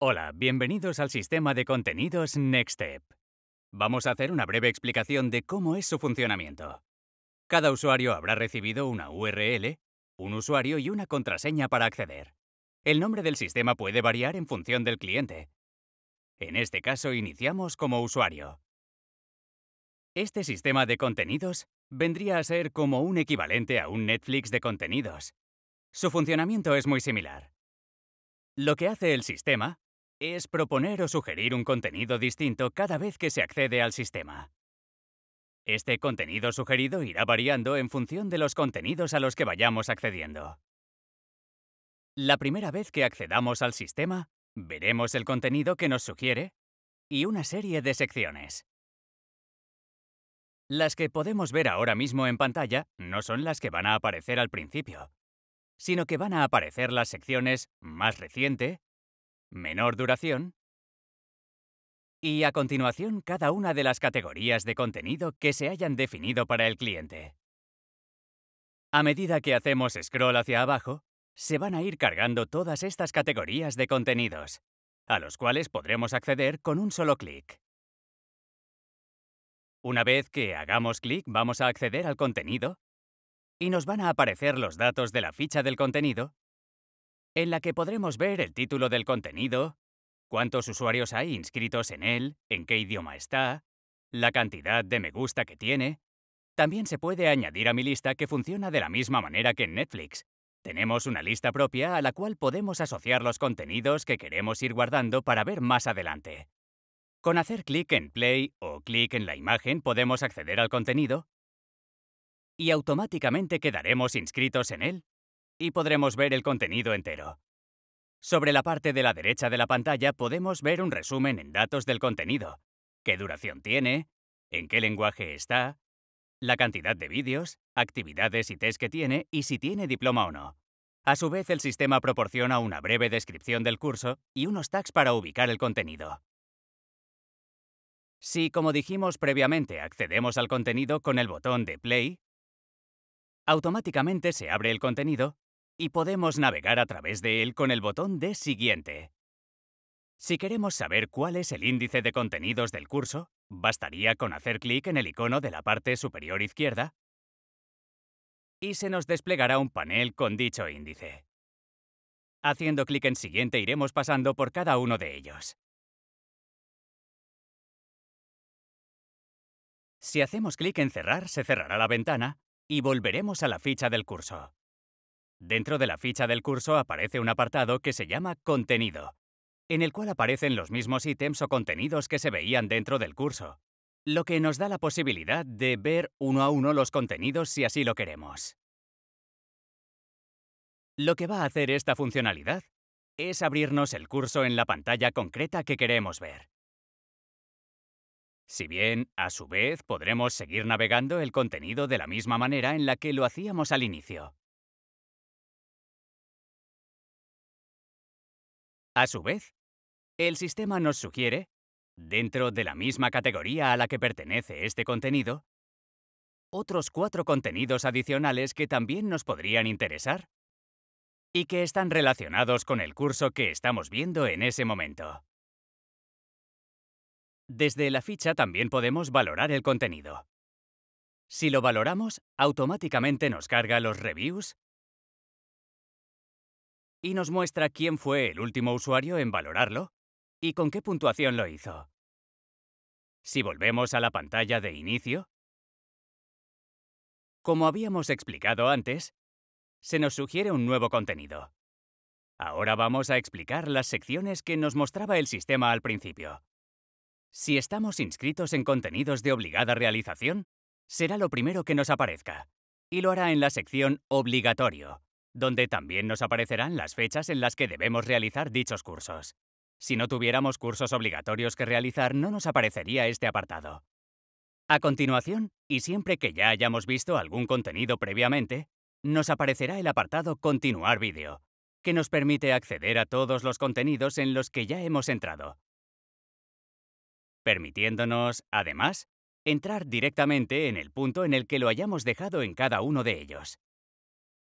Hola, bienvenidos al sistema de contenidos Step. Vamos a hacer una breve explicación de cómo es su funcionamiento. Cada usuario habrá recibido una URL, un usuario y una contraseña para acceder. El nombre del sistema puede variar en función del cliente. En este caso, iniciamos como usuario. Este sistema de contenidos vendría a ser como un equivalente a un Netflix de contenidos. Su funcionamiento es muy similar. Lo que hace el sistema es proponer o sugerir un contenido distinto cada vez que se accede al sistema. Este contenido sugerido irá variando en función de los contenidos a los que vayamos accediendo. La primera vez que accedamos al sistema, veremos el contenido que nos sugiere y una serie de secciones. Las que podemos ver ahora mismo en pantalla no son las que van a aparecer al principio, sino que van a aparecer las secciones más reciente, menor duración y a continuación cada una de las categorías de contenido que se hayan definido para el cliente. A medida que hacemos scroll hacia abajo, se van a ir cargando todas estas categorías de contenidos, a los cuales podremos acceder con un solo clic. Una vez que hagamos clic vamos a acceder al contenido y nos van a aparecer los datos de la ficha del contenido en la que podremos ver el título del contenido, cuántos usuarios hay inscritos en él, en qué idioma está, la cantidad de me gusta que tiene. También se puede añadir a mi lista que funciona de la misma manera que en Netflix. Tenemos una lista propia a la cual podemos asociar los contenidos que queremos ir guardando para ver más adelante. Con hacer clic en Play o clic en la imagen podemos acceder al contenido y automáticamente quedaremos inscritos en él y podremos ver el contenido entero. Sobre la parte de la derecha de la pantalla podemos ver un resumen en datos del contenido, qué duración tiene, en qué lenguaje está, la cantidad de vídeos, actividades y test que tiene y si tiene diploma o no. A su vez, el sistema proporciona una breve descripción del curso y unos tags para ubicar el contenido. Si, como dijimos previamente, accedemos al contenido con el botón de Play, automáticamente se abre el contenido y podemos navegar a través de él con el botón de Siguiente. Si queremos saber cuál es el índice de contenidos del curso, bastaría con hacer clic en el icono de la parte superior izquierda y se nos desplegará un panel con dicho índice. Haciendo clic en Siguiente iremos pasando por cada uno de ellos. Si hacemos clic en Cerrar, se cerrará la ventana y volveremos a la ficha del curso. Dentro de la ficha del curso aparece un apartado que se llama Contenido, en el cual aparecen los mismos ítems o contenidos que se veían dentro del curso, lo que nos da la posibilidad de ver uno a uno los contenidos si así lo queremos. Lo que va a hacer esta funcionalidad es abrirnos el curso en la pantalla concreta que queremos ver. Si bien, a su vez, podremos seguir navegando el contenido de la misma manera en la que lo hacíamos al inicio. A su vez, el sistema nos sugiere, dentro de la misma categoría a la que pertenece este contenido, otros cuatro contenidos adicionales que también nos podrían interesar y que están relacionados con el curso que estamos viendo en ese momento. Desde la ficha también podemos valorar el contenido. Si lo valoramos, automáticamente nos carga los reviews, y nos muestra quién fue el último usuario en valorarlo y con qué puntuación lo hizo. Si volvemos a la pantalla de inicio, como habíamos explicado antes, se nos sugiere un nuevo contenido. Ahora vamos a explicar las secciones que nos mostraba el sistema al principio. Si estamos inscritos en contenidos de obligada realización, será lo primero que nos aparezca, y lo hará en la sección Obligatorio, donde también nos aparecerán las fechas en las que debemos realizar dichos cursos. Si no tuviéramos cursos obligatorios que realizar, no nos aparecería este apartado. A continuación, y siempre que ya hayamos visto algún contenido previamente, nos aparecerá el apartado Continuar vídeo, que nos permite acceder a todos los contenidos en los que ya hemos entrado, permitiéndonos, además, entrar directamente en el punto en el que lo hayamos dejado en cada uno de ellos.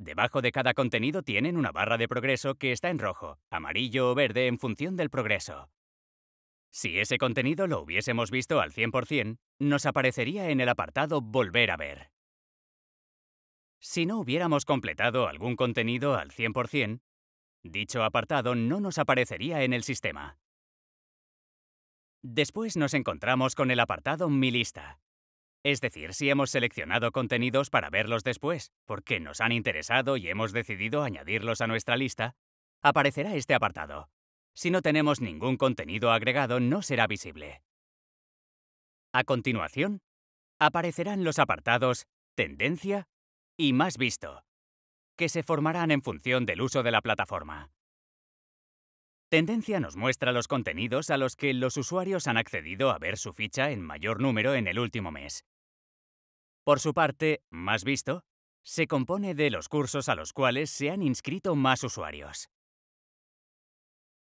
Debajo de cada contenido tienen una barra de progreso que está en rojo, amarillo o verde en función del progreso. Si ese contenido lo hubiésemos visto al 100%, nos aparecería en el apartado Volver a ver. Si no hubiéramos completado algún contenido al 100%, dicho apartado no nos aparecería en el sistema. Después nos encontramos con el apartado Mi lista, es decir, si hemos seleccionado contenidos para verlos después, porque nos han interesado y hemos decidido añadirlos a nuestra lista, aparecerá este apartado. Si no tenemos ningún contenido agregado, no será visible. A continuación, aparecerán los apartados Tendencia y Más visto, que se formarán en función del uso de la plataforma. Tendencia nos muestra los contenidos a los que los usuarios han accedido a ver su ficha en mayor número en el último mes. Por su parte, Más Visto se compone de los cursos a los cuales se han inscrito más usuarios.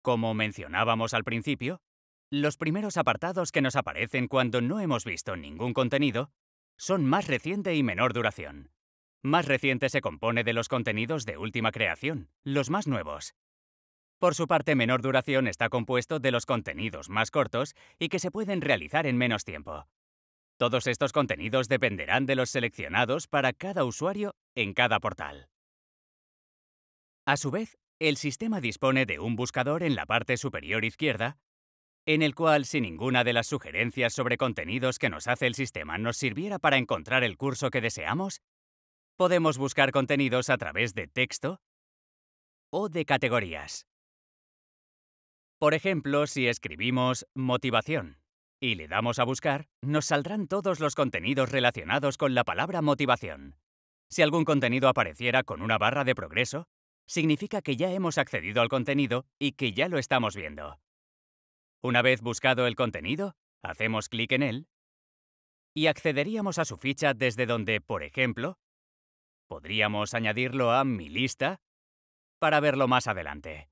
Como mencionábamos al principio, los primeros apartados que nos aparecen cuando no hemos visto ningún contenido son más reciente y menor duración. Más reciente se compone de los contenidos de última creación, los más nuevos, por su parte, menor duración está compuesto de los contenidos más cortos y que se pueden realizar en menos tiempo. Todos estos contenidos dependerán de los seleccionados para cada usuario en cada portal. A su vez, el sistema dispone de un buscador en la parte superior izquierda, en el cual si ninguna de las sugerencias sobre contenidos que nos hace el sistema nos sirviera para encontrar el curso que deseamos, podemos buscar contenidos a través de texto o de categorías. Por ejemplo, si escribimos motivación y le damos a buscar, nos saldrán todos los contenidos relacionados con la palabra motivación. Si algún contenido apareciera con una barra de progreso, significa que ya hemos accedido al contenido y que ya lo estamos viendo. Una vez buscado el contenido, hacemos clic en él y accederíamos a su ficha desde donde, por ejemplo, podríamos añadirlo a mi lista para verlo más adelante.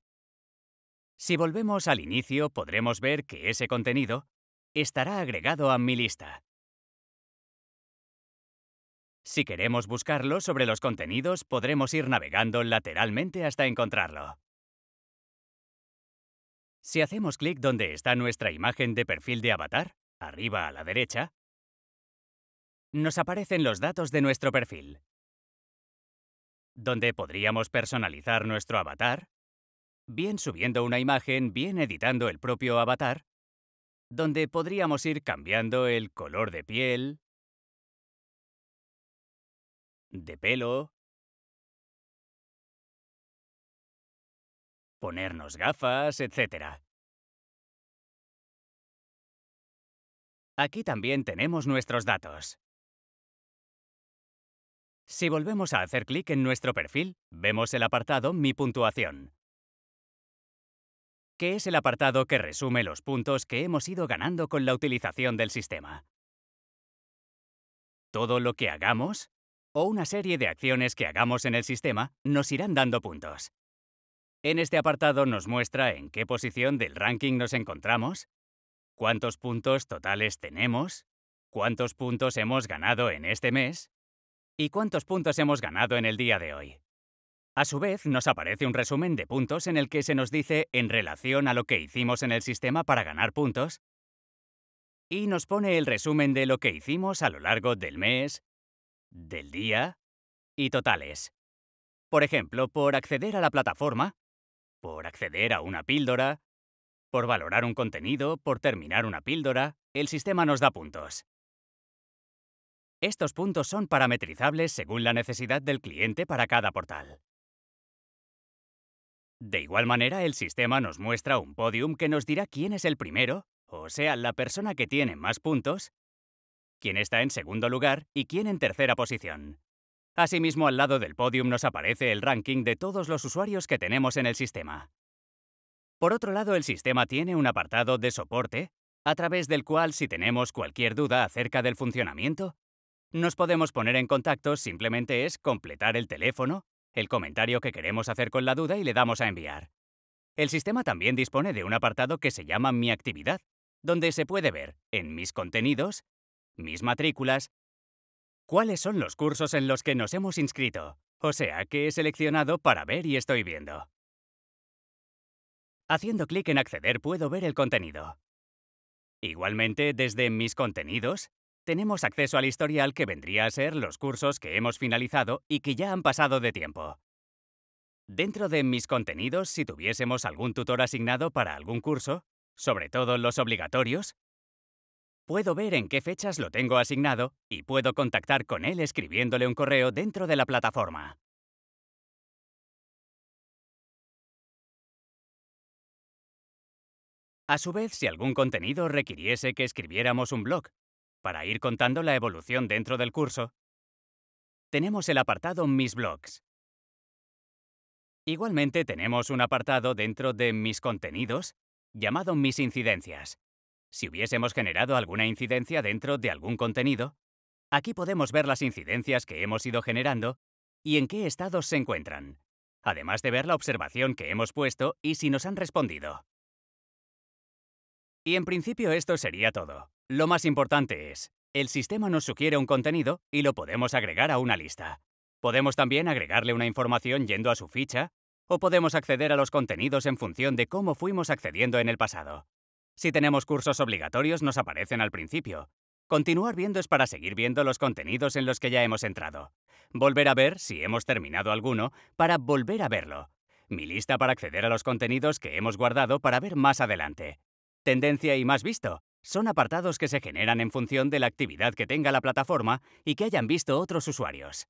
Si volvemos al inicio, podremos ver que ese contenido estará agregado a mi lista. Si queremos buscarlo sobre los contenidos, podremos ir navegando lateralmente hasta encontrarlo. Si hacemos clic donde está nuestra imagen de perfil de avatar, arriba a la derecha, nos aparecen los datos de nuestro perfil, donde podríamos personalizar nuestro avatar bien subiendo una imagen, bien editando el propio avatar, donde podríamos ir cambiando el color de piel, de pelo, ponernos gafas, etc. Aquí también tenemos nuestros datos. Si volvemos a hacer clic en nuestro perfil, vemos el apartado Mi puntuación que es el apartado que resume los puntos que hemos ido ganando con la utilización del sistema. Todo lo que hagamos o una serie de acciones que hagamos en el sistema nos irán dando puntos. En este apartado nos muestra en qué posición del ranking nos encontramos, cuántos puntos totales tenemos, cuántos puntos hemos ganado en este mes y cuántos puntos hemos ganado en el día de hoy. A su vez, nos aparece un resumen de puntos en el que se nos dice en relación a lo que hicimos en el sistema para ganar puntos y nos pone el resumen de lo que hicimos a lo largo del mes, del día y totales. Por ejemplo, por acceder a la plataforma, por acceder a una píldora, por valorar un contenido, por terminar una píldora, el sistema nos da puntos. Estos puntos son parametrizables según la necesidad del cliente para cada portal. De igual manera, el sistema nos muestra un podium que nos dirá quién es el primero, o sea, la persona que tiene más puntos, quién está en segundo lugar y quién en tercera posición. Asimismo, al lado del podium nos aparece el ranking de todos los usuarios que tenemos en el sistema. Por otro lado, el sistema tiene un apartado de soporte, a través del cual si tenemos cualquier duda acerca del funcionamiento, nos podemos poner en contacto, simplemente es completar el teléfono el comentario que queremos hacer con la duda y le damos a enviar. El sistema también dispone de un apartado que se llama Mi actividad, donde se puede ver en mis contenidos, mis matrículas, cuáles son los cursos en los que nos hemos inscrito, o sea, que he seleccionado para ver y estoy viendo. Haciendo clic en Acceder puedo ver el contenido. Igualmente, desde Mis contenidos, tenemos acceso al historial que vendría a ser los cursos que hemos finalizado y que ya han pasado de tiempo. Dentro de mis contenidos, si tuviésemos algún tutor asignado para algún curso, sobre todo los obligatorios, puedo ver en qué fechas lo tengo asignado y puedo contactar con él escribiéndole un correo dentro de la plataforma. A su vez, si algún contenido requiriese que escribiéramos un blog, para ir contando la evolución dentro del curso, tenemos el apartado Mis blogs. Igualmente tenemos un apartado dentro de Mis contenidos llamado Mis incidencias. Si hubiésemos generado alguna incidencia dentro de algún contenido, aquí podemos ver las incidencias que hemos ido generando y en qué estados se encuentran, además de ver la observación que hemos puesto y si nos han respondido. Y en principio esto sería todo. Lo más importante es, el sistema nos sugiere un contenido y lo podemos agregar a una lista. Podemos también agregarle una información yendo a su ficha, o podemos acceder a los contenidos en función de cómo fuimos accediendo en el pasado. Si tenemos cursos obligatorios nos aparecen al principio. Continuar viendo es para seguir viendo los contenidos en los que ya hemos entrado. Volver a ver, si hemos terminado alguno, para volver a verlo. Mi lista para acceder a los contenidos que hemos guardado para ver más adelante. Tendencia y más visto. Son apartados que se generan en función de la actividad que tenga la plataforma y que hayan visto otros usuarios.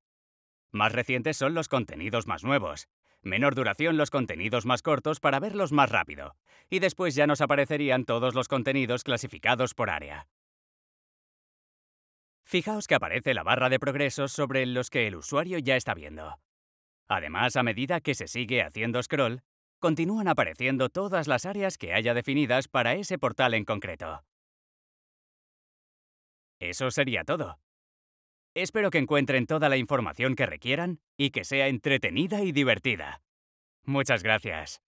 Más recientes son los contenidos más nuevos, menor duración los contenidos más cortos para verlos más rápido, y después ya nos aparecerían todos los contenidos clasificados por área. Fijaos que aparece la barra de progresos sobre los que el usuario ya está viendo. Además, a medida que se sigue haciendo scroll, continúan apareciendo todas las áreas que haya definidas para ese portal en concreto. Eso sería todo. Espero que encuentren toda la información que requieran y que sea entretenida y divertida. Muchas gracias.